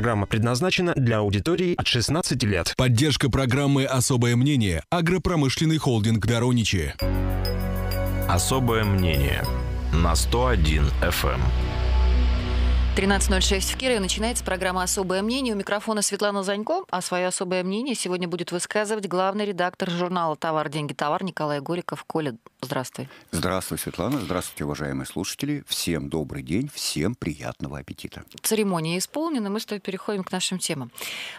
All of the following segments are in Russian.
Программа предназначена для аудитории от 16 лет. Поддержка программы «Особое мнение» агропромышленный холдинг Дороничи. «Особое мнение» на 101 FM. 13.06 в Кирове начинается программа «Особое мнение». У микрофона Светлана Занько, а свое особое мнение сегодня будет высказывать главный редактор журнала «Товар, деньги, товар» Николай Гориков. Коля, Здравствуй. Здравствуй, Светлана. Здравствуйте, уважаемые слушатели. Всем добрый день, всем приятного аппетита. Церемония исполнена, мы с тобой переходим к нашим темам.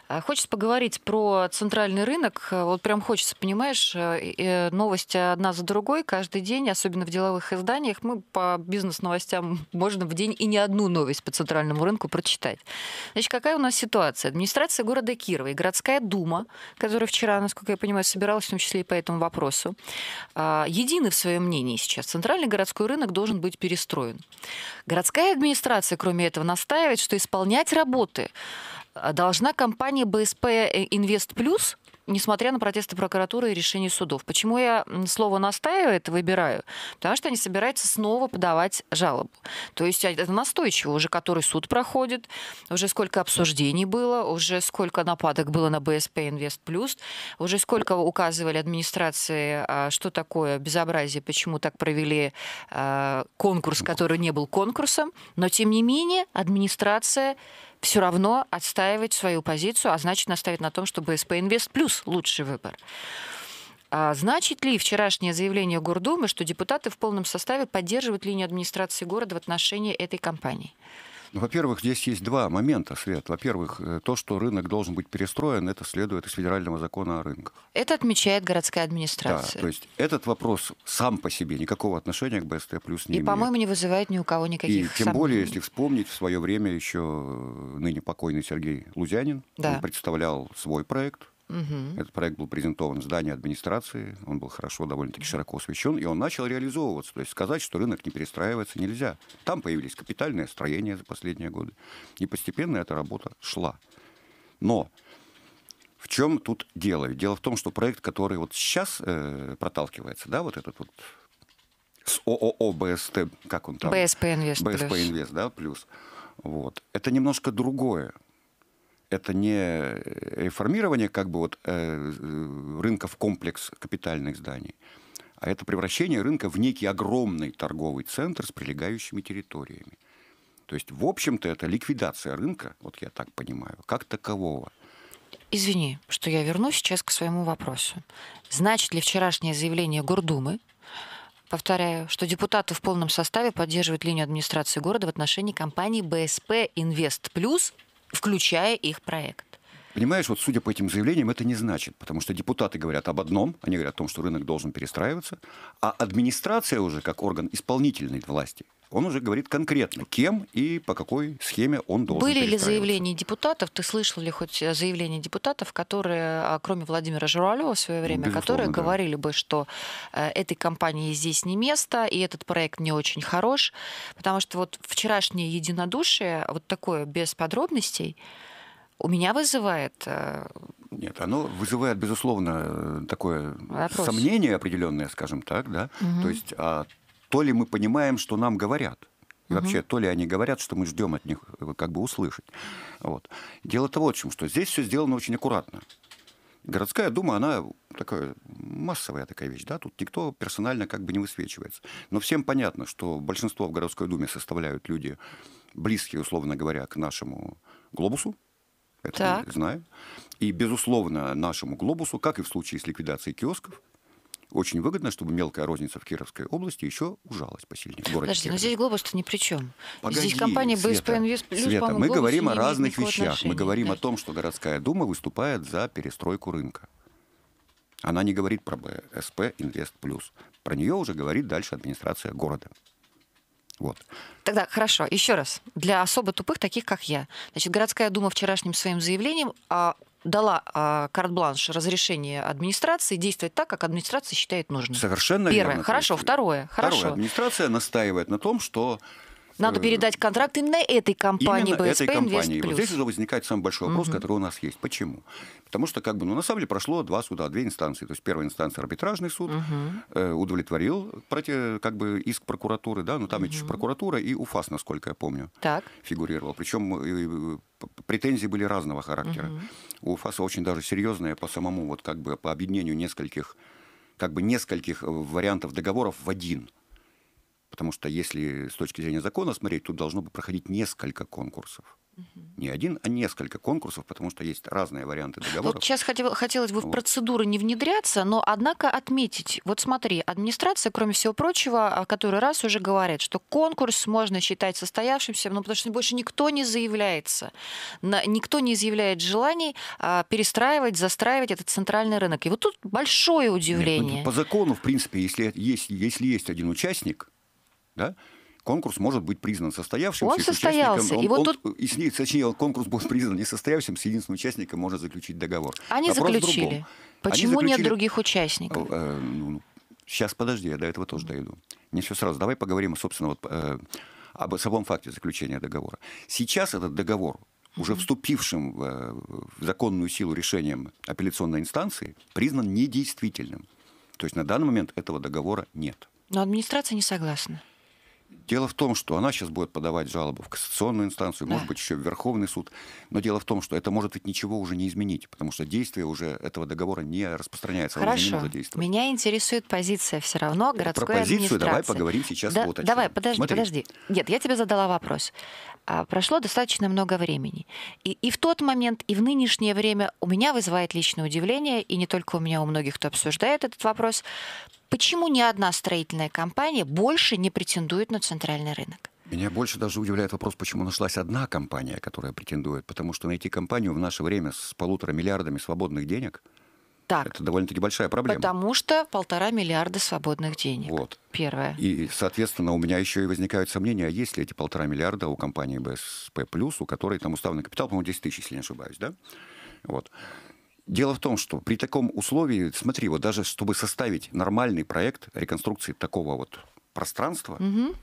А, хочется поговорить про центральный рынок. А, вот прям хочется, понимаешь, а, э, новости одна за другой каждый день, особенно в деловых изданиях. Мы по бизнес-новостям можно в день и не одну новость по центральному рынку прочитать. Значит, какая у нас ситуация? Администрация города Кирова и городская дума, которая вчера, насколько я понимаю, собиралась в том числе и по этому вопросу, едины в своем мнении сейчас. Центральный городской рынок должен быть перестроен. Городская администрация, кроме этого, настаивает, что исполнять работы э, должна компания БСП Инвест Плюс – несмотря на протесты прокуратуры и решения судов. Почему я слово «настаиваю» это выбираю? Потому что они собираются снова подавать жалобу. То есть а, это настойчиво, уже который суд проходит, уже сколько обсуждений было, уже сколько нападок было на БСП Инвест Плюс, уже сколько указывали администрации, а, что такое безобразие, почему так провели а, конкурс, который не был конкурсом, но тем не менее администрация все равно отстаивать свою позицию, а значит наставить на том, чтобы СП Инвест плюс лучший выбор. А значит ли вчерашнее заявление Гордумы, что депутаты в полном составе поддерживают линию администрации города в отношении этой компании? Ну, во-первых, здесь есть два момента, Свет. Во-первых, э, то, что рынок должен быть перестроен, это следует из федерального закона о рынках. Это отмечает городская администрация. Да, то есть этот вопрос сам по себе никакого отношения к БСТ плюс не И, по-моему, не вызывает ни у кого никаких И тем более, если вспомнить, в свое время еще э, ныне покойный Сергей Лузянин, да. он представлял свой проект, Угу. Этот проект был презентован в здании администрации, он был хорошо, довольно-таки широко освещен, и он начал реализовываться. То есть сказать, что рынок не перестраивается, нельзя. Там появились капитальные строения за последние годы, и постепенно эта работа шла. Но в чем тут дело? Дело в том, что проект, который вот сейчас э, проталкивается, да, вот этот вот с ООО БСТ, как он там? БСП Инвест. БСП Инвест, да, плюс. Вот. Это немножко другое это не э, реформирование как бы вот э, э, рынка в комплекс капитальных зданий, а это превращение рынка в некий огромный торговый центр с прилегающими территориями. То есть, в общем-то, это ликвидация рынка, вот я так понимаю, как такового. Извини, что я вернусь сейчас к своему вопросу. Значит ли вчерашнее заявление Гордумы, повторяю, что депутаты в полном составе поддерживают линию администрации города в отношении компании БСП Инвест Плюс включая их проект. Понимаешь, вот судя по этим заявлениям, это не значит, потому что депутаты говорят об одном, они говорят о том, что рынок должен перестраиваться, а администрация уже как орган исполнительной власти он уже говорит конкретно, кем и по какой схеме он должен Были ли заявления депутатов, ты слышал ли хоть э, заявления депутатов, которые, а, кроме Владимира Журавлева в свое время, Безусловно, которые да. говорили бы, что э, этой компании здесь не место, и этот проект не очень хорош, потому что вот вчерашнее единодушие, вот такое без подробностей, у меня вызывает... Э, Нет, оно вызывает, безусловно, такое Вопрос. сомнение определенное, скажем так, да. Угу. То есть, а то ли мы понимаем, что нам говорят. И вообще, то ли они говорят, что мы ждем от них э, как бы услышать. Вот. Дело-то в чем, что здесь все сделано очень аккуратно. Городская дума, она такая массовая такая вещь, да, тут никто персонально как бы не высвечивается. Но всем понятно, что большинство в городской думе составляют люди, близкие, условно говоря, к нашему глобусу, это так. мы знаем. И, безусловно, нашему глобусу, как и в случае с ликвидацией киосков, очень выгодно, чтобы мелкая розница в Кировской области еще ужалась посильнее. В городе Подожди, но здесь Глобус-то ни при чем. Погоди, здесь компания БСП Инвест Плюс, Света, мы говорим о разных вещах. Мы говорим да. о том, что городская дума выступает за перестройку рынка. Она не говорит про БСП Инвест Плюс. Про нее уже говорит дальше администрация города. Вот. Тогда хорошо, еще раз. Для особо тупых, таких как я. Значит, городская дума вчерашним своим заявлением а, дала а, карт-бланш разрешение администрации действовать так, как администрация считает нужным. Совершенно Первое. верно. Хорошо. Второе. Хорошо. Второе. Администрация настаивает на том, что надо передать контракт именно этой компании именно БСП этой компании. Вот здесь уже возникает самый большой вопрос, угу. который у нас есть. Почему? Потому что, как бы, ну, на самом деле прошло два суда, две инстанции. То есть первая инстанция арбитражный суд угу. э, удовлетворил против, как бы иск прокуратуры, да, но там угу. и прокуратура и УФАС, насколько я помню, так. фигурировал. Причем э, э, претензии были разного характера. Угу. У УФАСа очень даже серьезные по самому вот как бы по объединению нескольких как бы нескольких э, вариантов договоров в один. Потому что если с точки зрения закона смотреть, тут должно бы проходить несколько конкурсов. Не один, а несколько конкурсов, потому что есть разные варианты договоров. Вот сейчас хотел, хотелось бы вот. в процедуры не внедряться, но однако отметить, вот смотри, администрация, кроме всего прочего, а, который раз уже говорит, что конкурс можно считать состоявшимся, ну, потому что больше никто не заявляется, никто не заявляет желаний а, перестраивать, застраивать этот центральный рынок. И вот тут большое удивление. Нет, ну, по закону, в принципе, если есть, если есть один участник, да, конкурс может быть признан состоявшимся. Он состоялся. Он, и вот он, тут... и с ней, точнее, конкурс был признан несостоявшимся, единственным участником может заключить договор. Они Вопрос заключили. Почему Они заключили... нет других участников? сейчас, э, ну, ну, подожди, я до этого тоже дойду. Не все сразу. Давай поговорим, собственно, вот, э, об самом факте заключения договора. Сейчас этот договор уже вступившим в законную силу решением апелляционной инстанции, признан недействительным. То есть на данный момент этого договора нет. Но администрация не согласна. Дело в том, что она сейчас будет подавать жалобу в кассационную инстанцию, да. может быть, еще в Верховный суд. Но дело в том, что это может ведь ничего уже не изменить, потому что действие уже этого договора не распространяется. Хорошо. Он не Меня интересует позиция все равно э, городской Про позицию давай поговорим сейчас да, вот о чем. Давай, подожди, Смотри. подожди. Нет, я тебе задала вопрос. А, прошло достаточно много времени. И, и в тот момент, и в нынешнее время у меня вызывает личное удивление, и не только у меня, у многих, кто обсуждает этот вопрос, Почему ни одна строительная компания больше не претендует на центральный рынок? Меня больше даже удивляет вопрос, почему нашлась одна компания, которая претендует. Потому что найти компанию в наше время с полутора миллиардами свободных денег так. Это довольно-таки большая проблема. Потому что полтора миллиарда свободных денег. Вот. Первое. И, соответственно, у меня еще и возникают сомнения, а есть ли эти полтора миллиарда у компании БСП+, у которой там уставный капитал, по-моему, 10 тысяч, если не ошибаюсь, да? Вот. Дело в том, что при таком условии, смотри, вот даже чтобы составить нормальный проект реконструкции такого вот пространства, угу.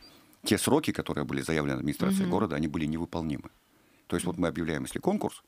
те сроки, которые были заявлены администрацией угу. города, они были невыполнимы. То есть вот мы объявляем, если конкурс,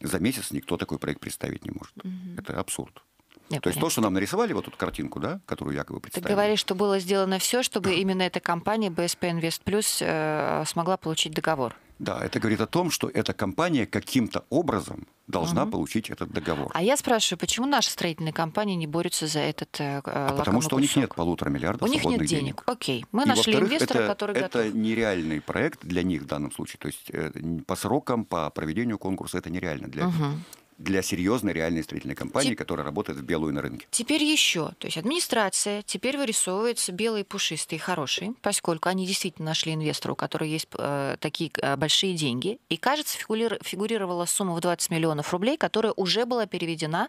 за месяц никто такой проект представить не может. Угу. Это абсурд. Я то понятно. есть то, что нам нарисовали вот эту картинку, да, которую якобы представили. Ты говоришь, что было сделано все, чтобы именно эта компания BSP Invest Plus э, смогла получить договор. Да, это говорит о том, что эта компания каким-то образом должна угу. получить этот договор. А я спрашиваю, почему наши строительные компании не борются за этот э, э а Потому что кусок? у них нет полутора миллиардов У них нет денег. денег. Окей, мы И нашли инвестора, это, который это готов. Это нереальный проект для них в данном случае. То есть э, по срокам, по проведению конкурса это нереально для угу. них для серьезной реальной строительной компании, Теп- которая работает в белую на рынке. Теперь еще, то есть администрация теперь вырисовывается белые, пушистые, хорошие, поскольку они действительно нашли инвестора, у которого есть э, такие э, большие деньги. И, кажется, фигури- фигурировала сумма в 20 миллионов рублей, которая уже была переведена,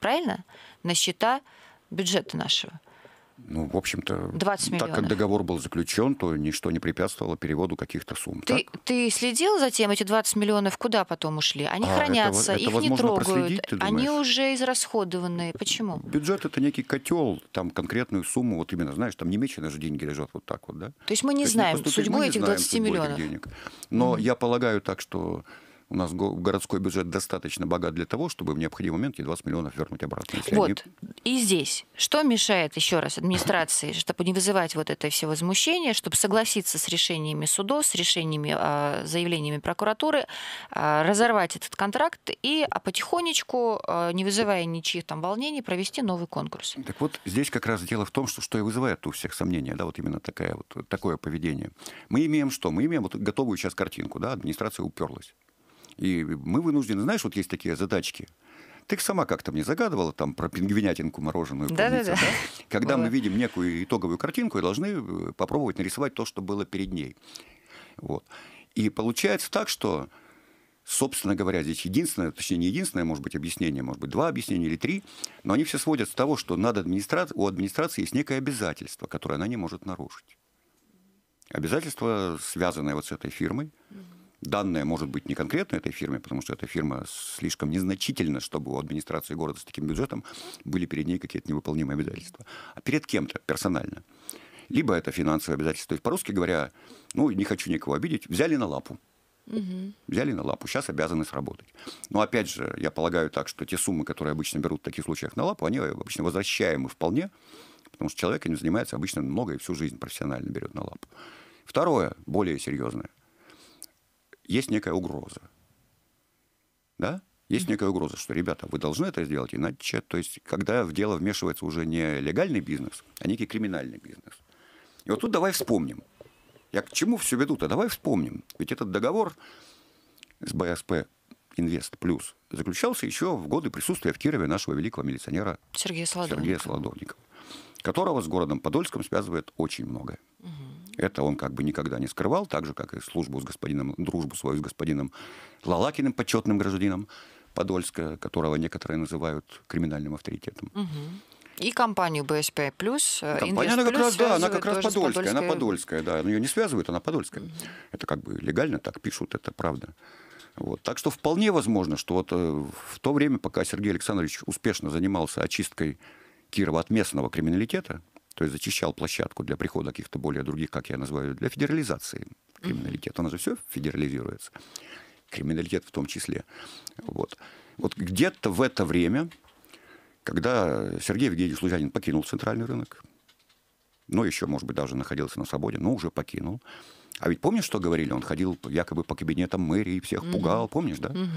правильно, на счета бюджета нашего. Ну, в общем-то, 20 так как договор был заключен, то ничто не препятствовало переводу каких-то сумм. Ты, ты следил за тем, эти 20 миллионов куда потом ушли? Они а, хранятся, это, это их не трогают, они уже израсходованы. Почему? Бюджет это некий котел, там конкретную сумму, вот именно, знаешь, там не мечены же деньги лежат вот так вот, да? То есть мы не то знаем судьбу этих не 20 миллионов. Этих денег. Но mm-hmm. я полагаю так, что у нас городской бюджет достаточно богат для того, чтобы в необходимый момент эти 20 миллионов вернуть обратно. Вот. Они... И здесь. Что мешает, еще раз, администрации, чтобы не вызывать вот это все возмущение, чтобы согласиться с решениями судов, с решениями, а, заявлениями прокуратуры, а, разорвать этот контракт и а потихонечку, а, не вызывая ничьих там волнений, провести новый конкурс? Так вот, здесь как раз дело в том, что, что и вызывает у всех сомнения, да, вот именно такая вот, такое поведение. Мы имеем что? Мы имеем вот готовую сейчас картинку, да, администрация уперлась. И мы вынуждены, знаешь, вот есть такие задачки. Ты сама как-то мне загадывала там про пингвинятинку мороженую. Да, помнится, да, да. Когда мы видим некую итоговую картинку и должны э, попробовать нарисовать то, что было перед ней. Вот. И получается так, что, собственно говоря, здесь единственное, точнее не единственное, может быть, объяснение, может быть, два объяснения или три, но они все сводятся к того, что надо администра... у администрации есть некое обязательство, которое она не может нарушить. Обязательство, связанное вот с этой фирмой, угу. Данная может быть не конкретно этой фирме, потому что эта фирма слишком незначительна, чтобы у администрации города с таким бюджетом были перед ней какие-то невыполнимые обязательства, а перед кем-то персонально. Либо это финансовые обязательства. То есть, по-русски говоря, ну, не хочу никого обидеть, взяли на лапу. Угу. Взяли на лапу, сейчас обязаны сработать. Но опять же, я полагаю так, что те суммы, которые обычно берут в таких случаях на лапу, они обычно возвращаемы вполне, потому что человек этим занимается обычно много и всю жизнь профессионально берет на лапу. Второе, более серьезное – есть некая угроза. Да? Есть некая угроза, что, ребята, вы должны это сделать, иначе, то есть, когда в дело вмешивается уже не легальный бизнес, а некий криминальный бизнес. И вот тут давай вспомним. Я к чему все веду-то? Давай вспомним. Ведь этот договор с БСП Инвест Плюс заключался еще в годы присутствия в Кирове нашего великого милиционера Сергея Солодовникова, Сергея которого с городом Подольском связывает очень многое. Угу. Это он как бы никогда не скрывал, так же, как и службу с господином, дружбу свою с господином Лалакиным, почетным гражданином Подольска, которого некоторые называют криминальным авторитетом. И компанию БСП плюс. Э, Компания она как раз, да, она как раз подольская, подольской... она подольская, да, ее не связывают, она подольская. Угу. Это как бы легально, так пишут, это правда. Вот. Так что вполне возможно, что вот э, в то время, пока Сергей Александрович успешно занимался очисткой Кирова от местного криминалитета, то есть зачищал площадку для прихода каких-то более других, как я называю, для федерализации криминалитета. У нас же все федерализируется. Криминалитет в том числе. Вот, вот где-то в это время, когда Сергей Евгеньевич Лузянин покинул центральный рынок, ну, еще, может быть, даже находился на свободе, но уже покинул. А ведь помнишь, что говорили? Он ходил якобы по кабинетам мэрии, всех угу. пугал, помнишь, да? Угу.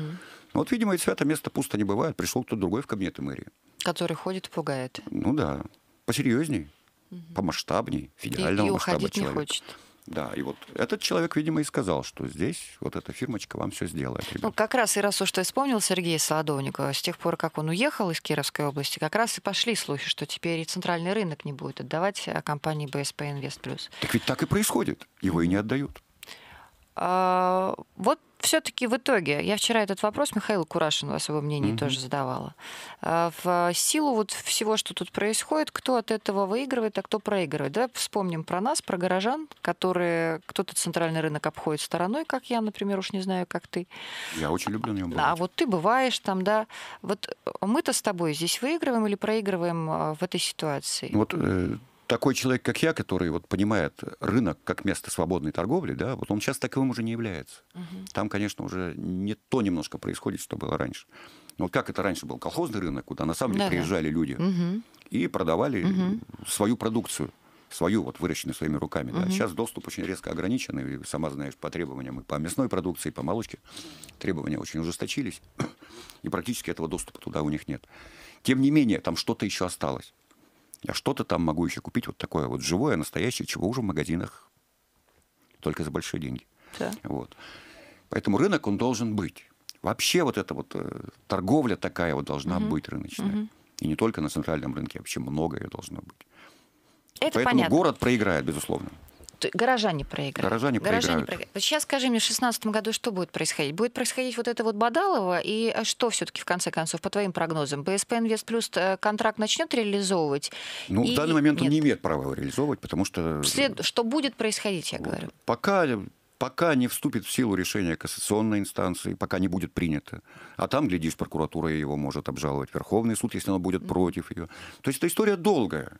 вот, видимо, и свято место пусто не бывает. Пришел кто-то другой в кабинеты мэрии. Который ходит и пугает. Ну да. Посерьезней угу. помасштабней, федерального и, и масштаба человек. Не хочет. Да, и вот этот человек, видимо, и сказал, что здесь вот эта фирмочка вам все сделает. Ребят. Ну, как раз и раз уж ты вспомнил Сергея Солодовникова, с тех пор, как он уехал из Кировской области, как раз и пошли слухи, что теперь и центральный рынок не будет отдавать а компании БСП Инвест Плюс. Так ведь так и происходит, его и не отдают. А, вот все-таки в итоге, я вчера этот вопрос Михаилу Курашину о своем мнении mm-hmm. тоже задавала. Э, в силу вот всего, что тут происходит, кто от этого выигрывает, а кто проигрывает. Давай вспомним про нас, про горожан, которые кто-то центральный рынок обходит стороной, как я, например, уж не знаю, как ты. Я очень люблю на нем а бывать. А вот ты бываешь там, да. Вот мы-то с тобой здесь выигрываем или проигрываем э, в этой ситуации? Ну вот э, такой человек, как я, который вот понимает рынок как место свободной торговли, да, вот он сейчас таковым уже не является. Угу. Там, конечно, уже не то немножко происходит, что было раньше. Но вот как это раньше был колхозный рынок, куда на самом деле да, приезжали люди угу. и продавали угу. свою продукцию свою, вот выращенную своими руками. Да. Сейчас доступ очень резко ограничен, и сама знаешь, по требованиям и по мясной продукции, и по молочке требования очень ужесточились, и практически этого доступа туда у них нет. Тем не менее, там что-то еще осталось. А что-то там могу еще купить, вот такое вот живое, настоящее, чего уже в магазинах, только за большие деньги. Да. Вот. Поэтому рынок, он должен быть. Вообще вот эта вот э, торговля такая вот должна угу. быть рыночная. Угу. И не только на центральном рынке, вообще много ее должно быть. Это Поэтому понятно. город проиграет, безусловно. То есть горожане проиграют. Горожане, горожане проиграют. проиграют. Сейчас скажи мне, в 2016 году что будет происходить? Будет происходить вот это вот Бадалово и э, что все-таки в конце концов, по твоим прогнозам, БСП Инвест Плюс э, контракт начнет реализовывать? Ну, и... в данный момент Нет. он не имеет права реализовывать, потому что... След... Что будет происходить, я вот. говорю. Пока пока не вступит в силу решение кассационной инстанции, пока не будет принято. А там, глядишь, прокуратура его может обжаловать, Верховный суд, если она будет против ее. То есть эта история долгая.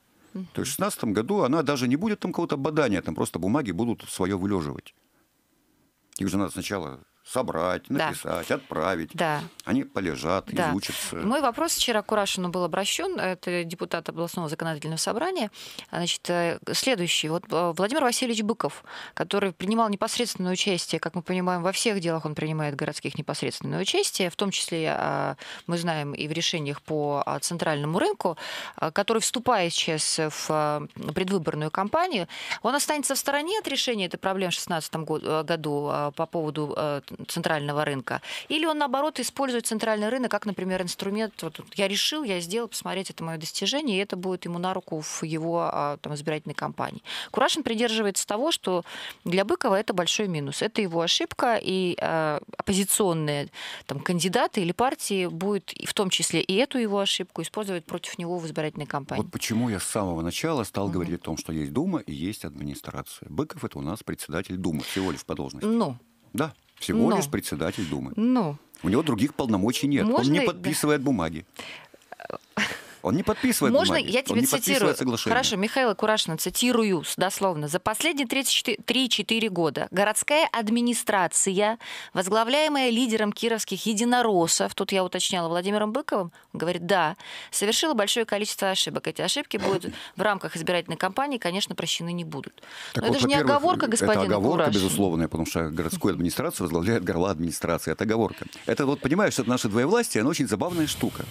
То есть в 2016 году она даже не будет там кого то бадания, там просто бумаги будут свое вылеживать. Их же надо сначала собрать, написать, да. отправить. Да. Они полежат, да. изучатся. Мой вопрос вчера Курашину был обращен, это депутат областного законодательного собрания. Значит, э, следующий. Вот э, Владимир Васильевич Быков, который принимал непосредственное участие, как мы понимаем, во всех делах он принимает городских непосредственное участие, в том числе э, мы знаем и в решениях по центральному рынку, который вступает сейчас в предвыборную кампанию, он останется в стороне от решения этой проблемы в 2016 году по поводу центрального рынка? Или он, наоборот, использует центральный рынок как, например, инструмент, вот я решил, я сделал, посмотреть, это мое достижение, и это будет ему на руку в его а, там, избирательной кампании. Курашин придерживается того, что для Быкова это большой минус. Это его ошибка, и э, оппозиционные там, кандидаты или партии будут, в том числе и эту его ошибку, использовать против него в избирательной кампании. Вот почему я с самого начала стал угу. говорить о том, что есть Дума и есть администрация. Быков это у нас председатель Думы, всего лишь по должности. Ну, да. Всего Но. лишь председатель Думы. Но. У него других полномочий нет. Можно... Он не подписывает бумаги. Он не подписывает Можно бумаги, я тебе цитирую? соглашение. Хорошо, Михаил Курашина, цитирую дословно. За последние 3-4 года городская администрация, возглавляемая лидером кировских единороссов, тут я уточняла Владимиром Быковым, говорит, да, совершила большое количество ошибок. Эти ошибки будут в рамках избирательной кампании, конечно, прощены не будут. Так Но вот, это же не оговорка, господин Это оговорка, Курашин. безусловная, потому что городскую администрацию возглавляет горла администрация. Это оговорка. Это вот, понимаешь, это наше двоевластие, оно очень забавная штука.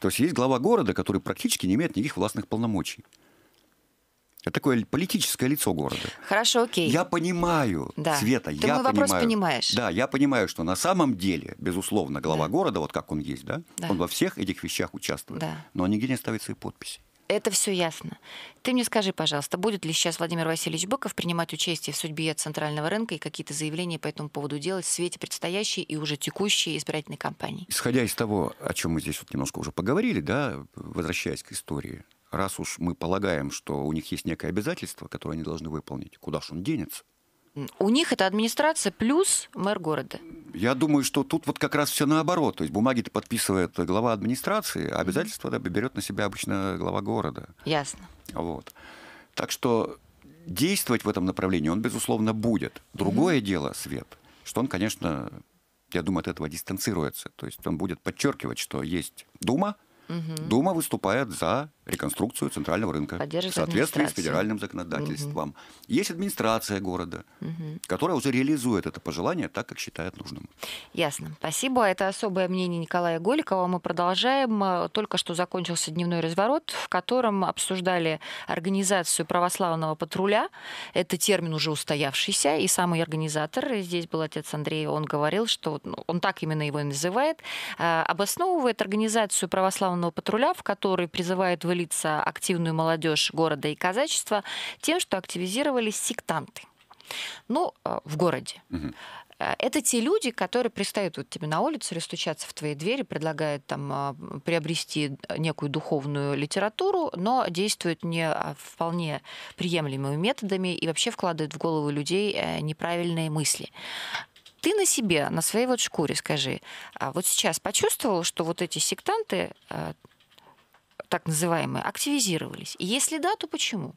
То есть есть глава города, который практически не имеет никаких властных полномочий. Это такое политическое лицо города. Хорошо, окей. Я понимаю, да. Света, Ты я мой понимаю. вопрос понимаешь. Да, я понимаю, что на самом деле, безусловно, глава да. города, вот как он есть, да, да, он во всех этих вещах участвует, да. но он нигде не ставит свои подписи это все ясно. Ты мне скажи, пожалуйста, будет ли сейчас Владимир Васильевич Быков принимать участие в судьбе центрального рынка и какие-то заявления по этому поводу делать в свете предстоящей и уже текущей избирательной кампании? Исходя из того, о чем мы здесь вот немножко уже поговорили, да, возвращаясь к истории, раз уж мы полагаем, что у них есть некое обязательство, которое они должны выполнить, куда же он денется? У них это администрация плюс мэр города. Я думаю, что тут вот как раз все наоборот. То есть бумаги-то подписывает глава администрации, а обязательства да, берет на себя обычно глава города. Ясно. Вот. Так что действовать в этом направлении он, безусловно, будет. Другое mm-hmm. дело, Свет, что он, конечно, я думаю, от этого дистанцируется. То есть он будет подчеркивать, что есть Дума, Угу. Дума выступает за реконструкцию центрального рынка в соответствии с федеральным законодательством. Угу. Есть администрация города, угу. которая уже реализует это пожелание так, как считает нужным. Ясно. Спасибо. Это особое мнение Николая Голикова. Мы продолжаем. Э, только что закончился дневной разворот, в котором обсуждали организацию православного патруля. Это термин уже устоявшийся. И самый организатор, здесь был отец Андрей, он говорил, что ну, он так именно его и называет, э, обосновывает организацию православного контрабандного патруля, в который призывает вылиться активную молодежь города и казачества тем, что активизировались сектанты. Ну, э, в городе. Э, это те люди, которые пристают вот тебе на улицу растучаться в твои двери, предлагают там э, приобрести некую духовную литературу, но действуют не а, вполне приемлемыми методами и вообще вкладывают в голову людей неправильные мысли ты на себе, на своей вот шкуре скажи, а вот сейчас почувствовал, что вот эти сектанты, э, так называемые, активизировались? И если да, то почему?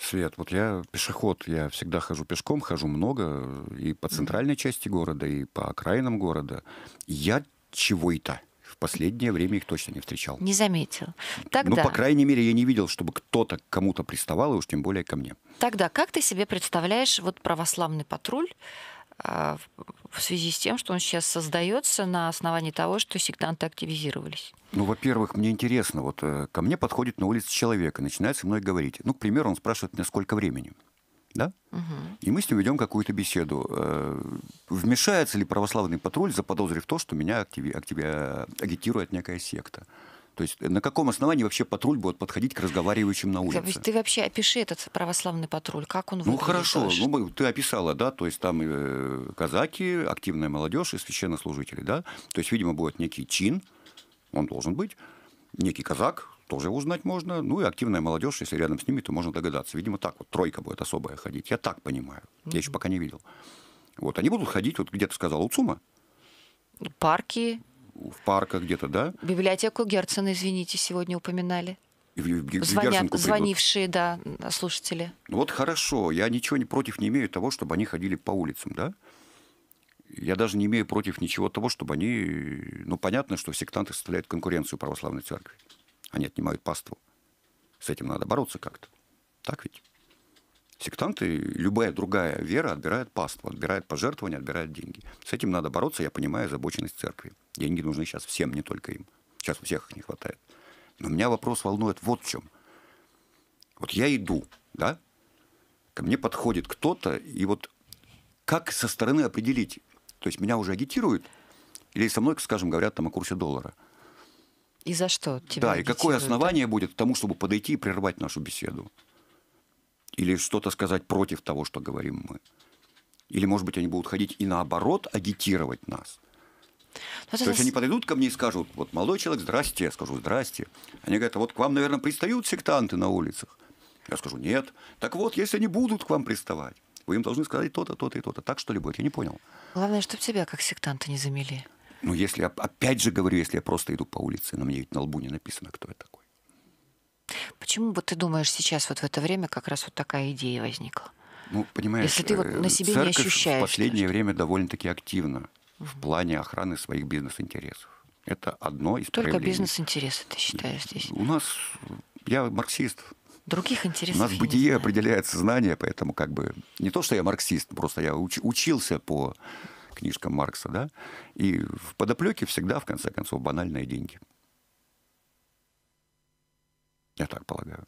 Свет, вот я пешеход, я всегда хожу пешком, хожу много и по центральной части города, и по окраинам города. Я чего-то в последнее время их точно не встречал. Не заметил. Тогда... Ну, по крайней мере, я не видел, чтобы кто-то кому-то приставал, и уж тем более ко мне. Тогда как ты себе представляешь вот православный патруль, а, в связи с тем, что он сейчас создается на основании того, что сектанты активизировались? Ну, во-первых, мне интересно, вот э, ко мне подходит на улице человек и начинает со мной говорить. Ну, к примеру, он спрашивает меня, сколько времени. Да? Угу. И мы с ним ведем какую-то беседу. Э, вмешается ли православный патруль, заподозрив то, что меня активи... Активи... Э, агитирует некая секта? То есть э, на каком основании вообще патруль будет подходить к разговаривающим на улице? Ты вообще опиши этот православный патруль, как он ну, выглядит? Ну хорошо, ну, ты описала, да, то есть там э, казаки, активная молодежь и священнослужители, да? То есть, видимо, будет некий чин, он должен быть, некий казак, тоже узнать можно. Ну и активная молодежь, если рядом с ними, то можно догадаться. Видимо, так вот тройка будет особая ходить. Я так понимаю. Mm-hmm. Я еще пока не видел. Вот они будут ходить, вот где-то сказал Уцума. Парки в парках где-то, да? Библиотеку Герцена, извините, сегодня упоминали. Звонят, звонившие, да, слушатели. Ну вот хорошо, я ничего не против не имею того, чтобы они ходили по улицам, да? Я даже не имею против ничего того, чтобы они... Ну, понятно, что сектанты составляют конкуренцию православной церкви. Они отнимают паству. С этим надо бороться как-то. Так ведь? Сектанты, любая другая вера отбирает паству, отбирает пожертвования, отбирает деньги. С этим надо бороться, я понимаю озабоченность церкви. Деньги нужны сейчас всем, не только им. Сейчас у всех их не хватает. Но меня вопрос волнует вот в чем. Вот я иду, да, ко мне подходит кто-то, и вот как со стороны определить, то есть меня уже агитируют, или со мной, скажем, говорят там о курсе доллара – и за что тебя? Да, и какое основание да? будет тому, чтобы подойти и прервать нашу беседу? или что-то сказать против того, что говорим мы. Или, может быть, они будут ходить и наоборот агитировать нас. Но ну, То это... есть они подойдут ко мне и скажут, вот молодой человек, здрасте, я скажу, здрасте. Они говорят, вот к вам, наверное, пристают сектанты на улицах. Я скажу, нет. Так вот, если они будут к вам приставать, вы им должны сказать то-то, то-то и то-то. Так что ли будет? Я не понял. Главное, чтобы тебя как сектанта не замели. Ну, если я, опять же говорю, если я просто иду по улице, на мне ведь на лбу не написано, кто я такой. Почему вот ты думаешь сейчас вот в это время как раз вот такая идея возникла? Ну, понимаешь, Если ты вот э, на себе не ощущаешь, в последнее что время довольно-таки активно в плане охраны своих бизнес-интересов. Это одно из Только проявлений. бизнес-интересы, ты считаешь, здесь? У нас... Я марксист. Других интересов У нас бытие определяет сознание, поэтому как бы... Не то, что я марксист, просто я уч, учился по книжкам Маркса, да, и в подоплеке всегда, в конце концов, банальные деньги. Я так полагаю.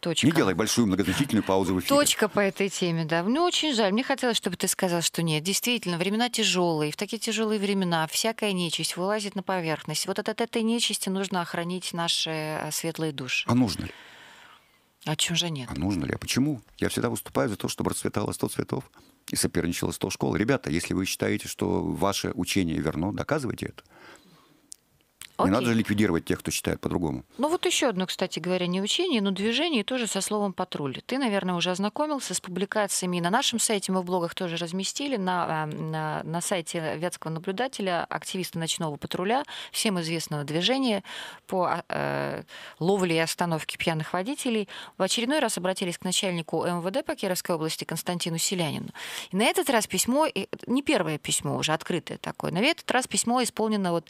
Точка. Не делай большую многозначительную паузу в эфире. Точка по этой теме, да. Мне очень жаль. Мне хотелось, чтобы ты сказал, что нет. Действительно, времена тяжелые. В такие тяжелые времена всякая нечисть вылазит на поверхность. Вот от этой нечисти нужно охранить наши э, светлые души. А нужно ли? А чем же нет? А нужно ли? А почему? Я всегда выступаю за то, чтобы расцветало сто цветов и соперничало сто школ. Ребята, если вы считаете, что ваше учение верно, доказывайте это. Окей. Не надо же ликвидировать тех, кто считает по-другому. Ну вот еще одно, кстати говоря, не учение, но движение тоже со словом «патруль». Ты, наверное, уже ознакомился с публикациями на нашем сайте, мы в блогах тоже разместили, на, а, на, на сайте Вятского наблюдателя, активиста ночного патруля, всем известного движения по а, э, ловле и остановке пьяных водителей, в очередной раз обратились к начальнику МВД по Кировской области Константину Селянину. И на этот раз письмо, не первое письмо уже, открытое такое, но на этот раз письмо исполнено вот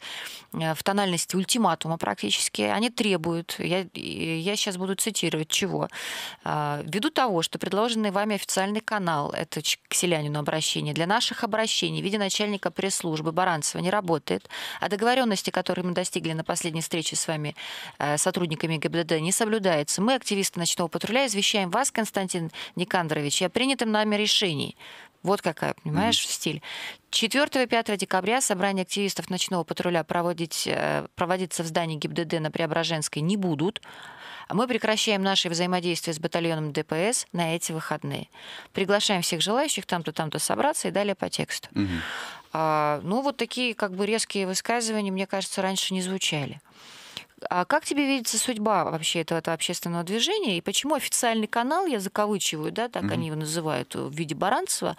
э, в тональности реальности, ультиматума практически, они требуют, я, я сейчас буду цитировать, чего? А, ввиду того, что предложенный вами официальный канал, это к селянину обращение, для наших обращений в виде начальника пресс-службы Баранцева не работает, а договоренности, которые мы достигли на последней встрече с вами а, сотрудниками ГБДД, не соблюдается. Мы, активисты ночного патруля, извещаем вас, Константин Никандрович, о принятом нами решении. Вот какая, понимаешь, mm-hmm. стиль. 4-5 декабря собрание активистов ночного патруля проводить, э, проводиться в здании ГИБДД на Преображенской не будут. Мы прекращаем наше взаимодействие с батальоном ДПС на эти выходные. Приглашаем всех желающих там-то, там-то собраться и далее по тексту. Mm-hmm. А, ну, вот такие как бы резкие высказывания, мне кажется, раньше не звучали. А как тебе видится судьба вообще этого, этого общественного движения? И почему официальный канал, я закавычиваю, да, так mm-hmm. они его называют, э, в виде Баранцева,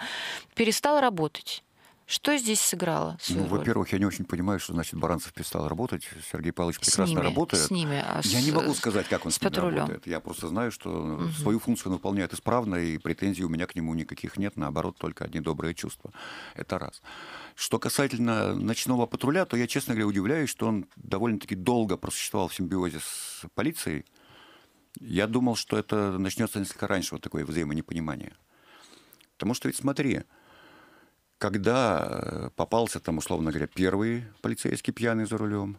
перестал работать? Что здесь сыграло? Ну, во-первых, я не очень понимаю, что значит Баранцев перестал работать. Сергей Павлович прекрасно с ними, работает. С ними, а я с, не могу э, сказать, как он с, с ними патрулем. работает. Я просто знаю, что угу. свою функцию он выполняет исправно, и претензий у меня к нему никаких нет. Наоборот, только одни добрые чувства. Это раз. Что касательно ночного патруля, то я, честно говоря, удивляюсь, что он довольно-таки долго просуществовал в симбиозе с полицией. Я думал, что это начнется несколько раньше, вот такое взаимонепонимание. Потому что ведь смотри, когда э, попался там, условно говоря, первый полицейский пьяный за рулем,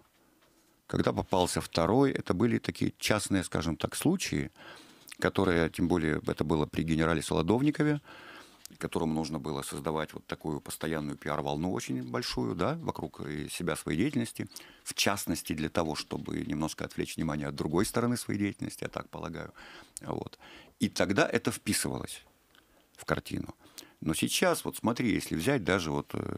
когда попался второй, это были такие частные, скажем так, случаи, которые, тем более это было при генерале Солодовникове, которому нужно было создавать вот такую постоянную пиар-волну очень большую, да, вокруг э, себя своей деятельности, в частности для того, чтобы немножко отвлечь внимание от другой стороны своей деятельности, я так полагаю. Вот. И тогда это вписывалось в картину. Но сейчас, вот смотри, если взять даже вот э,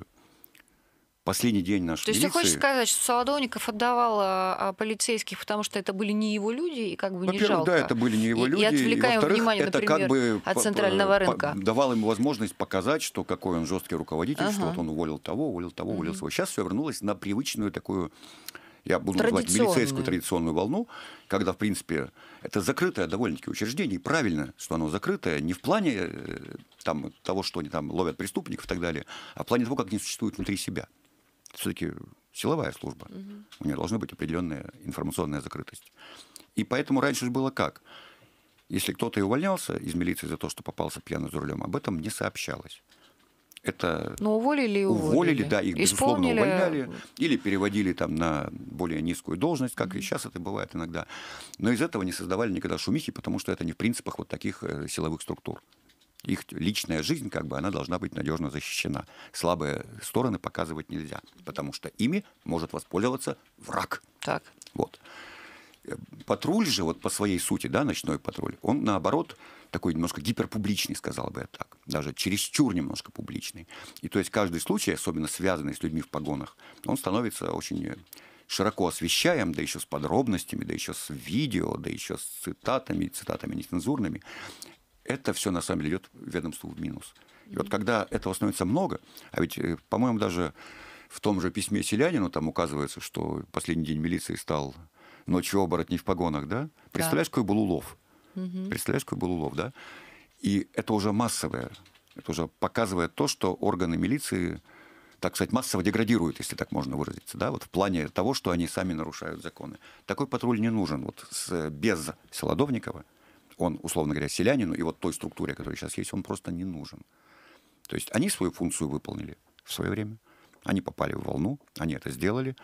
последний день нашей То есть милиции... ты хочешь сказать, что Солодовников отдавал а, а, полицейских, потому что это были не его люди, и как бы не жалко? да, это были не его люди. И, и отвлекаем и, внимание, это например, как бы от центрального рынка. Давал ему возможность показать, что какой он жесткий руководитель, ага. что вот он уволил того, уволил того, уволил угу. своего. Сейчас все вернулось на привычную такую я буду называть милицейскую традиционную волну, когда, в принципе, это закрытое довольно-таки учреждение, и правильно, что оно закрытое, не в плане э, там, того, что они там ловят преступников и так далее, а в плане того, как они существуют внутри себя. Все-таки силовая служба, угу. у нее должна быть определенная информационная закрытость. И поэтому раньше было как? Если кто-то и увольнялся из милиции за то, что попался пьяный за рулем, об этом не сообщалось это... Но уволили и уволили. Уволили, да, их, Исполнили... безусловно, увольняли. Или переводили там на более низкую должность, как mm-hmm. и сейчас это бывает иногда. Но из этого не создавали никогда шумихи, потому что это не в принципах вот таких э, силовых структур. Их личная жизнь, как бы, она должна быть надежно защищена. Слабые стороны показывать нельзя, потому что ими может воспользоваться враг. Так. Вот патруль же, вот по своей сути, да, ночной патруль, он наоборот такой немножко гиперпубличный, сказал бы я так, даже чересчур немножко публичный. И то есть каждый случай, особенно связанный с людьми в погонах, он становится очень широко освещаем, да еще с подробностями, да еще с видео, да еще с цитатами, цитатами нецензурными, это все на самом деле идет ведомству в минус. И вот когда этого становится много, а ведь, э, по-моему, даже в том же письме Селянину там указывается, что последний день милиции стал ночью оборотни в погонах, да? Представляешь, да. какой был улов? Угу. Представляешь, какой был улов, да? И это уже массовое. Это уже показывает то, что органы милиции, так сказать, массово деградируют, если так можно выразиться, да, вот в плане того, что они сами нарушают законы. Такой патруль не нужен. Вот с, без Солодовникова, он, условно говоря, селянину и вот той структуре, которая сейчас есть, он просто не нужен. То есть они свою функцию выполнили в свое время, они попали в волну, они это сделали,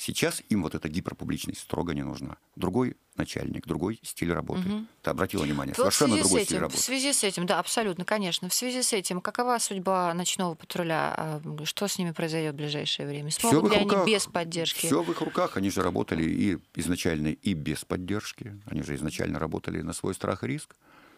Сейчас им вот эта гиперпубличность строго не нужна. Другой начальник, другой стиль работы. Угу. Ты обратила внимание, вот совершенно другой этим, стиль работы. В связи с этим, да, абсолютно, конечно. В связи с этим, какова судьба ночного патруля? А, что с ними произойдет в ближайшее время? Смогут Всё ли руках, они без поддержки? Все в их руках. Они же работали и изначально и без поддержки. Они же изначально работали на свой страх и риск.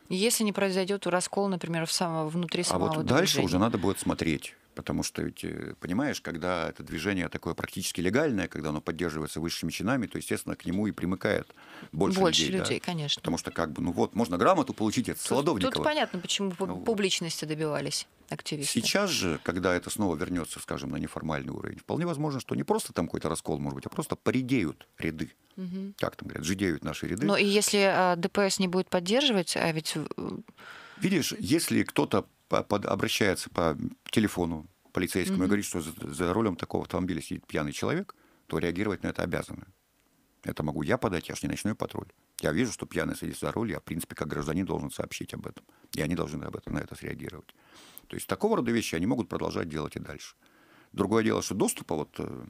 Если не произойдет раскол, например, в самом внутри самого А вот дальше движения. уже надо будет смотреть Потому что ведь, э, понимаешь, когда это движение такое практически легальное, когда оно поддерживается высшими чинами, то, естественно, к нему и примыкает больше, больше людей. людей да? конечно. Потому что, как бы, ну вот, можно грамоту получить от Солодовникова. Тут понятно, почему ну, публичности добивались активисты. Сейчас же, когда это снова вернется, скажем, на неформальный уровень, вполне возможно, что не просто там какой-то раскол может быть, а просто поредеют ряды. Угу. Как там говорят, жидеют наши ряды. Но ну и если а, ДПС не будет поддерживать, а ведь... Э, Видишь, если кто-то под, обращается по телефону полицейскому mm-hmm. и говорит, что за, за рулем такого автомобиля сидит пьяный человек, то реагировать на это обязаны. Это могу я подать, я же не ночной патруль. Я вижу, что пьяный сидит за руль, я, в принципе, как гражданин должен сообщить об этом. И они должны об этом, на это среагировать. То есть такого рода вещи они могут продолжать делать и дальше. Другое дело, что доступа вот э,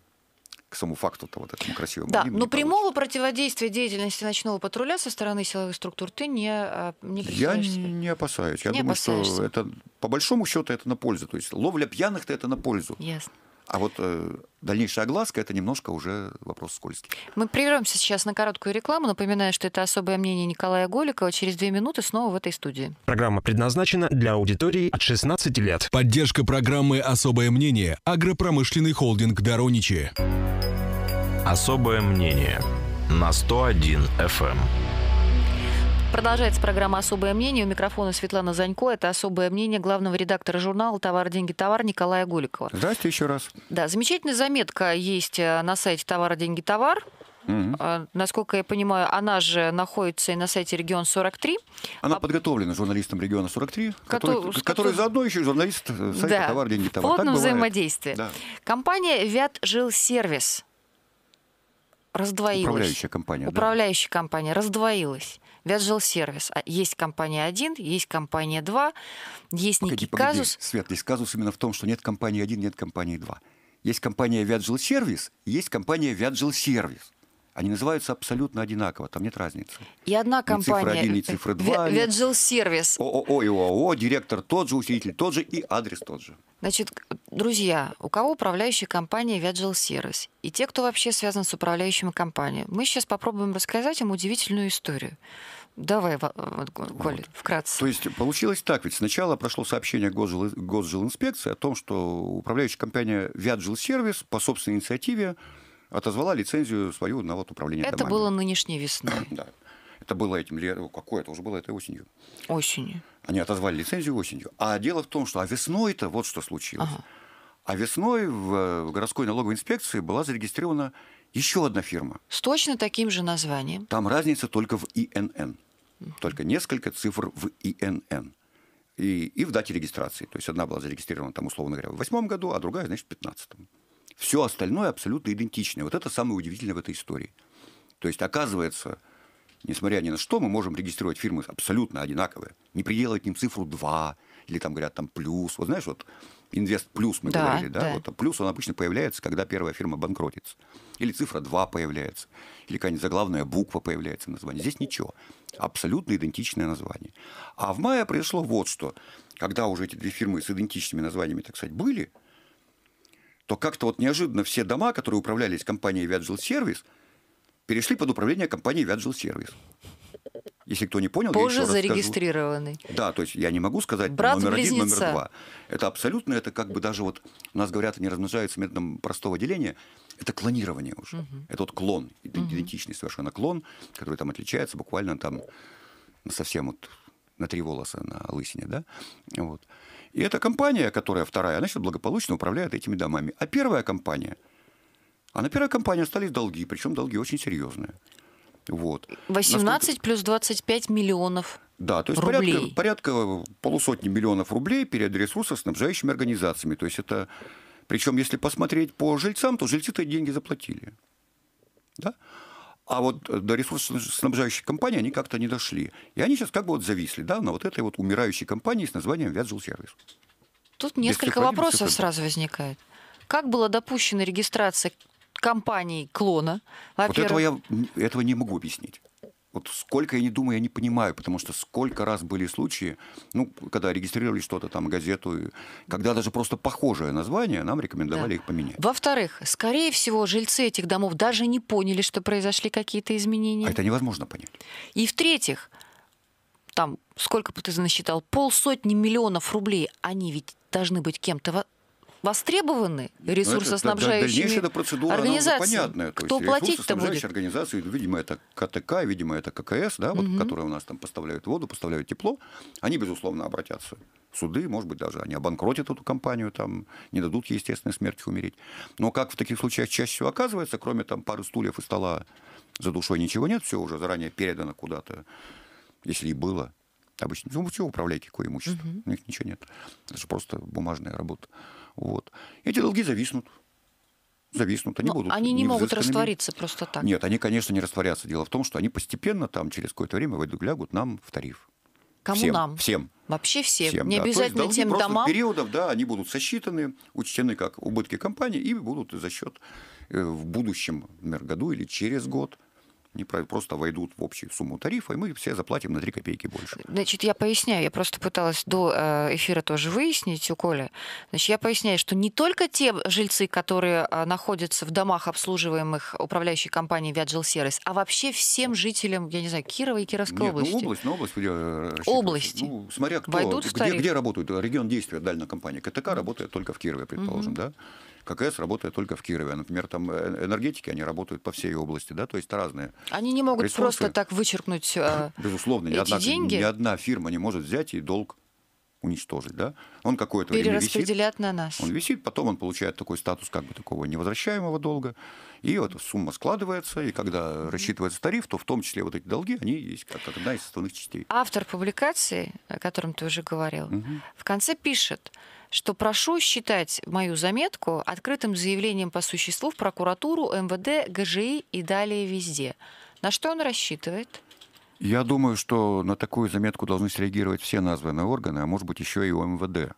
к самому факту-то вот этому красивому. Да, но прямого противодействия деятельности ночного патруля со стороны силовых структур ты не, а, не Я не опасаюсь. Я не думаю, что это по большому счету это на пользу. То есть ловля пьяных-то это на пользу. Ясно. А вот э, дальнейшая огласка это немножко уже вопрос скользкий. Мы прервемся сейчас на короткую рекламу. Напоминаю, что это особое мнение Николая Голикова. Через две минуты снова в этой студии. Программа предназначена для аудитории от 16 лет. Поддержка программы «Особое мнение» агропромышленный холдинг «Дороничи». Особое мнение на 101 FM. Эм. Продолжается программа «Особое мнение». У микрофона Светлана Занько. Это «Особое мнение» главного редактора журнала «Товар, деньги, товар» Николая Голикова. Здравствуйте еще раз. Да, замечательная заметка есть э, на сайте «Товар, деньги, товар». Угу. Насколько я понимаю, она же находится и на сайте «Регион 43». Она а... подготовлена журналистом «Региона 43», который, который, который... который заодно еще журналист э, сайта да. «Товар, деньги, товар». Плотно взаимодействие. Компания «Вят Жил Сервис» раздвоилась. Управляющая компания. Управляющая да? компания раздвоилась. Вяджел сервис. А есть компания 1, есть компания 2, есть погоди, некий погоди, казус. Свет, есть казус именно в том, что нет компании 1, нет компании 2. Есть компания Вяджел сервис, есть компания Вяджел сервис они называются абсолютно одинаково, там нет разницы. И одна компания. Ни цифра один, ни цифра два. Веджил сервис. ООО и ООО, директор тот же, усилитель тот же и адрес тот же. Значит, друзья, у кого управляющая компания Viagil Service и те, кто вообще связан с управляющими компаниями, мы сейчас попробуем рассказать им удивительную историю. Давай, Коля, вот. вкратце. То есть получилось так, ведь сначала прошло сообщение госжил, госжилинспекции о том, что управляющая компания Viagil Service по собственной инициативе отозвала лицензию свою на вот управление Это домами. было нынешней весной. да. Это было этим летом. Какое это уже было? Это осенью. Осенью. Они отозвали лицензию осенью. А дело в том, что а весной-то вот что случилось. Ага. А весной в э, городской налоговой инспекции была зарегистрирована еще одна фирма. С точно таким же названием. Там разница только в ИНН. Только несколько цифр в ИНН. И, и в дате регистрации. То есть одна была зарегистрирована, там, условно говоря, в восьмом году, а другая, значит, в пятнадцатом. Все остальное абсолютно идентичное. Вот это самое удивительное в этой истории. То есть, оказывается, несмотря ни на что, мы можем регистрировать фирмы абсолютно одинаковые. Не приделывать им цифру 2, или там говорят там плюс. Вот знаешь, вот инвест плюс мы да, говорили, да? да? Вот, а плюс он обычно появляется, когда первая фирма банкротится. Или цифра 2 появляется, или какая-нибудь заглавная буква появляется в названии. Здесь ничего. Абсолютно идентичное название. А в мае произошло вот что. Когда уже эти две фирмы с идентичными названиями, так сказать, были, то как-то вот неожиданно все дома, которые управлялись компанией Viagil Service, перешли под управление компании Viagil Service. Если кто не понял, позже я еще зарегистрированный. Расскажу. Да, то есть я не могу сказать Брат номер близнеца. один, номер два. Это абсолютно, это как бы даже вот у нас говорят, они размножаются методом простого деления. Это клонирование уже. Угу. Это вот клон, идентичный угу. совершенно клон, который там отличается буквально там совсем вот на три волоса на лысине, да, вот. И эта компания, которая вторая, она сейчас благополучно управляет этими домами. А первая компания, а на первой компании остались долги, причем долги очень серьезные. Вот. 18 Настолько... плюс 25 миллионов да, то есть рублей. порядка, порядка полусотни миллионов рублей перед ресурсоснабжающими организациями. То есть это, причем если посмотреть по жильцам, то жильцы-то деньги заплатили. Да? А вот э, до ресурсоснабжающей компании они как-то не дошли. И они сейчас как бы вот зависли да, на вот этой вот умирающей компании с названием «Вятжилсервис». Тут несколько вопросов сразу возникает. Как была допущена регистрация компании клона? Вот этого я этого не могу объяснить вот сколько я не думаю, я не понимаю, потому что сколько раз были случаи, ну, когда регистрировали что-то там, газету, когда даже просто похожее название, нам рекомендовали да. их поменять. Во-вторых, скорее всего, жильцы этих домов даже не поняли, что произошли какие-то изменения. А это невозможно понять. И в-третьих, там, сколько бы ты насчитал, полсотни миллионов рублей, они ведь должны быть кем-то востребованы ресурсоснабжающими ну, это, процедура, организациями? Понятная, Кто есть, платить-то будет? организации, видимо, это КТК, видимо, это ККС, да, вот, угу. которые у нас там поставляют воду, поставляют тепло, они, безусловно, обратятся в суды, может быть, даже они обанкротят эту компанию, там, не дадут ей, естественной смерти умереть. Но как в таких случаях чаще всего оказывается, кроме там пары стульев и стола за душой ничего нет, все уже заранее передано куда-то, если и было. Обычно, ну, чего управлять какое имущество? Угу. У них ничего нет. Это же просто бумажная работа. Вот. Эти долги зависнут. Зависнут, они Но ну, будут. Они не могут раствориться просто так. Нет, они, конечно, не растворятся. Дело в том, что они постепенно там через какое-то время войдут, лягут нам в тариф. Кому всем, нам? Всем. Вообще всем. всем не да. обязательно есть, тем домам. периодов, да, они будут сосчитаны, учтены как убытки компании и будут за счет э, в будущем, например, году или через год не просто войдут в общую сумму тарифа, и мы все заплатим на 3 копейки больше. Значит, я поясняю, я просто пыталась до э, эфира тоже выяснить у Коля. Значит, я поясняю, что не только те жильцы, которые э, находятся в домах, обслуживаемых управляющей компанией Viagil Service, а вообще всем жителям, я не знаю, Кирова и Кировской Нет, ну, области. Ну, область, на область. Где э, области. Ну, смотря кто, войдут где, где работают, регион действия дальняя компании. КТК работает только в Кирове, предположим, mm-hmm. да? ККС работает только в Кирове. Например, там э, энергетики, они работают по всей области, да, то есть разные. Они не могут ресурсы. просто так вычеркнуть э, Безусловно, эти ни одна, деньги. ни одна фирма не может взять и долг уничтожить, да? Он какое-то время висит. на нас. Он висит, потом он получает такой статус как бы такого невозвращаемого долга, и вот сумма складывается, и когда рассчитывается тариф, то в том числе вот эти долги, они есть как одна из составных частей. Автор публикации, о котором ты уже говорил, угу. в конце пишет, что прошу считать мою заметку открытым заявлением по существу в прокуратуру, МВД, ГЖИ и далее везде. На что он рассчитывает? Я думаю, что на такую заметку должны среагировать все названные органы, а может быть еще и МВД.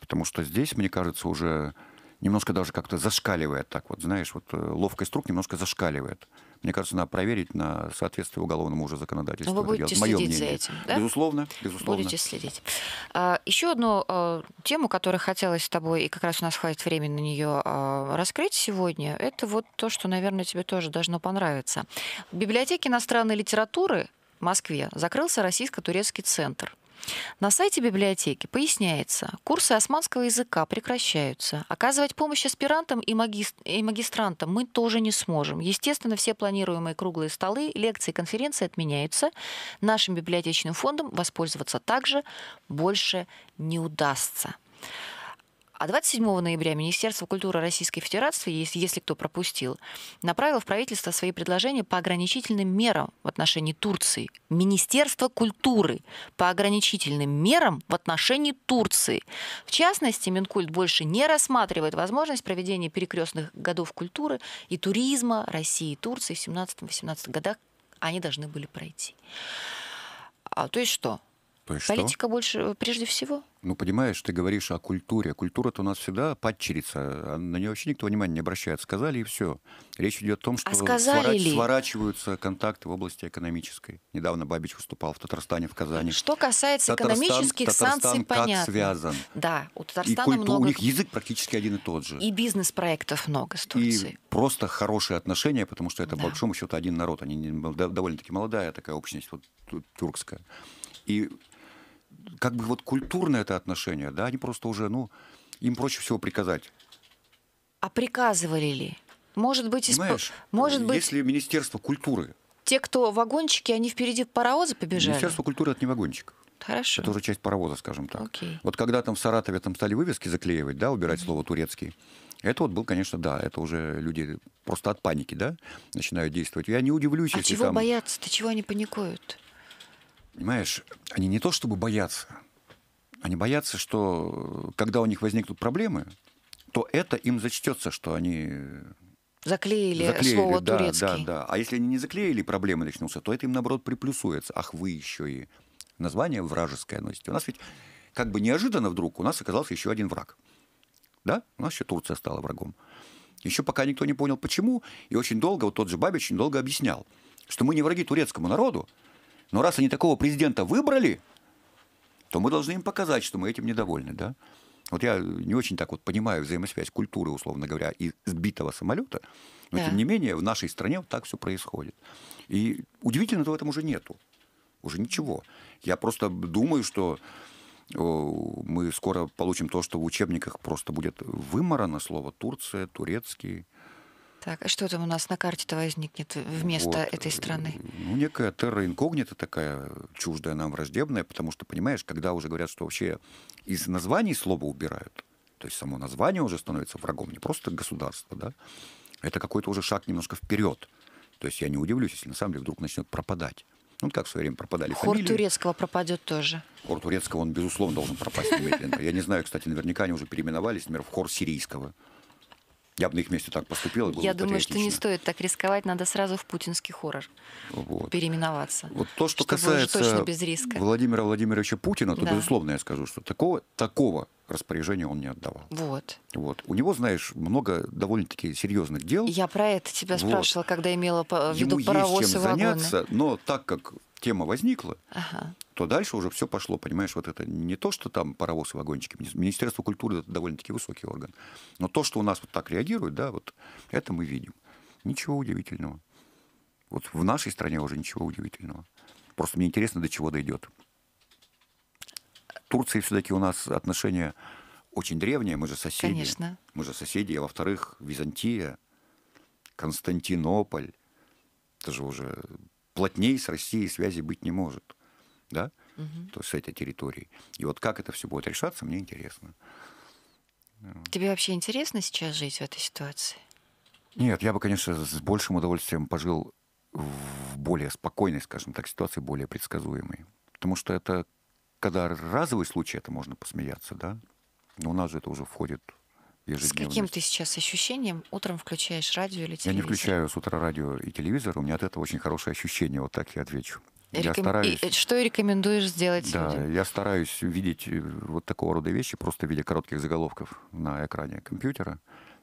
Потому что здесь, мне кажется, уже немножко даже как-то зашкаливает так вот, знаешь, вот э, ловкость рук немножко зашкаливает. Мне кажется, надо проверить на соответствие уголовному уже законодательству. Ну, вы будете следить мнение. за этим, да? Безусловно, безусловно. Будете следить. А, Еще одну а, тему, которую хотелось с тобой, и как раз у нас хватит времени на нее а, раскрыть сегодня, это вот то, что, наверное, тебе тоже должно понравиться. В библиотеке иностранной литературы в Москве закрылся российско-турецкий центр – на сайте библиотеки поясняется, курсы османского языка прекращаются. Оказывать помощь аспирантам и, магист... и магистрантам мы тоже не сможем. Естественно, все планируемые круглые столы, лекции, конференции отменяются. Нашим библиотечным фондом воспользоваться также больше не удастся. А 27 ноября Министерство культуры Российской Федерации, если, если кто пропустил, направило в правительство свои предложения по ограничительным мерам в отношении Турции. Министерство культуры по ограничительным мерам в отношении Турции. В частности, Минкульт больше не рассматривает возможность проведения перекрестных годов культуры и туризма России и Турции в 17-18 годах. Они должны были пройти. А, то есть что? То есть Политика что? больше э, прежде всего? Ну, понимаешь, ты говоришь о культуре. Культура-то у нас всегда падчерица. А на нее вообще никто внимания не обращает. Сказали и все. Речь идет о том, а что а сворач... ли? сворачиваются контакты в области экономической. Недавно Бабич выступал в Татарстане, в Казани. Что касается Татарстан, экономических Татарстан санкций, как понятно. связан. Да, у Татарстана и культу... много. У них язык практически один и тот же. И бизнес-проектов много с Турцией. И просто хорошие отношения, потому что это, да. по большому счету, один народ. Они довольно-таки молодая такая общность, вот тюркская. И как бы вот культурное это отношение, да, они просто уже, ну, им проще всего приказать. А приказывали ли? Может быть, исп... Знаешь, может быть... если Министерство культуры... Те, кто вагончики, они впереди паровоза побежали? Министерство культуры — это не вагончик. Хорошо. Это уже часть паровоза, скажем так. Окей. Вот когда там в Саратове там стали вывески заклеивать, да, убирать mm-hmm. слово «турецкий», это вот был, конечно, да, это уже люди просто от паники, да, начинают действовать. Я не удивлюсь, а если чего там... боятся-то, чего они паникуют? Понимаешь, они не то чтобы боятся, они боятся, что э, когда у них возникнут проблемы, то это им зачтется, что они э, Заклеили, заклеили слово да, турецкий. Да, да. А если они не заклеили, проблемы начнутся, то это им, наоборот, приплюсуется. Ах, вы еще и название вражеское носите. У нас ведь как бы неожиданно вдруг у нас оказался еще один враг. Да? У нас еще Турция стала врагом. Еще пока никто не понял, почему. И очень долго, вот тот же Бабич очень долго объяснял, что мы не враги турецкому народу, но раз они такого президента выбрали, то мы должны им показать, что мы этим недовольны, да? Вот я не очень так вот понимаю взаимосвязь культуры, условно говоря, и сбитого самолета, но да. тем не менее в нашей стране вот так все происходит. И удивительно, что в этом уже нету, уже ничего. Я просто думаю, что мы скоро получим то, что в учебниках просто будет выморано слово Турция, турецкий, так, а что там у нас на карте-то возникнет вместо вот. этой э, страны? Ну, некая терра инкогнита такая, чуждая нам, враждебная, потому что, понимаешь, когда уже говорят, что вообще из названий слова убирают, то есть само название уже становится врагом, не просто государство, да, а это какой-то уже шаг немножко вперед. То есть я не удивлюсь, если на самом деле вдруг начнет пропадать. Ну, как в свое время пропадали Хор фамилии. турецкого пропадет тоже. Хор турецкого, он, безусловно, должен пропасть немедленно. Я не знаю, кстати, наверняка они уже переименовались, например, в хор сирийского. Я бы на их месте так поступил. Я думаю, что не стоит так рисковать, надо сразу в путинский хоррор вот. переименоваться. Вот то, что касается точно без риска. Владимира Владимировича Путина, то, да. безусловно, я скажу, что такого, такого распоряжения он не отдавал. Вот. вот. У него, знаешь, много довольно-таки серьезных дел. Я про это тебя вот. спрашивала, когда имела в виду Ему паровоз есть чем и заняться, но так как тема возникла, ага. то дальше уже все пошло. Понимаешь, вот это не то, что там паровоз и вагончики. Министерство культуры это довольно-таки высокий орган. Но то, что у нас вот так реагирует, да, вот это мы видим. Ничего удивительного. Вот в нашей стране уже ничего удивительного. Просто мне интересно, до чего дойдет. Турции все-таки у нас отношения очень древние, мы же соседи. Конечно. Мы же соседи, а во-вторых, Византия, Константинополь, это же уже плотнее с Россией связи быть не может, да, угу. то с этой территорией. И вот как это все будет решаться, мне интересно. Ну. Тебе вообще интересно сейчас жить в этой ситуации? Нет, я бы, конечно, с большим удовольствием пожил в более спокойной, скажем так, ситуации, более предсказуемой. Потому что это, когда разовый случай, это можно посмеяться, да? Но у нас же это уже входит ежедневность. С каким ты сейчас ощущением утром включаешь радио или телевизор? Я не включаю с утра радио и телевизор, у меня от этого очень хорошее ощущение, вот так я отвечу. Реком... Я стараюсь... И, э, что рекомендуешь сделать Да, людям? я стараюсь видеть э, вот такого рода вещи просто в виде коротких заголовков на экране компьютера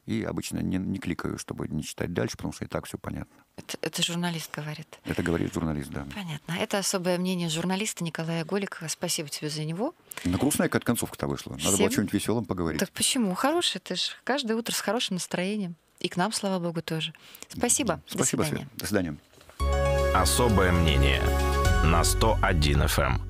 и обычно не, не кликаю, чтобы не читать дальше, потому что и так все понятно. Это, это журналист говорит. Это говорит журналист, да. Понятно. Это особое мнение журналиста Николая Голикова. Спасибо тебе за него. На грустная как концовка-то вышла. Надо Всем... было о чем-нибудь веселом поговорить. Так почему? Хороший ты же. Каждое утро с хорошим настроением. И к нам, слава богу, тоже. Спасибо. Да. До Спасибо, свидания. Свет. До свидания. Особое мнение на 101 FM.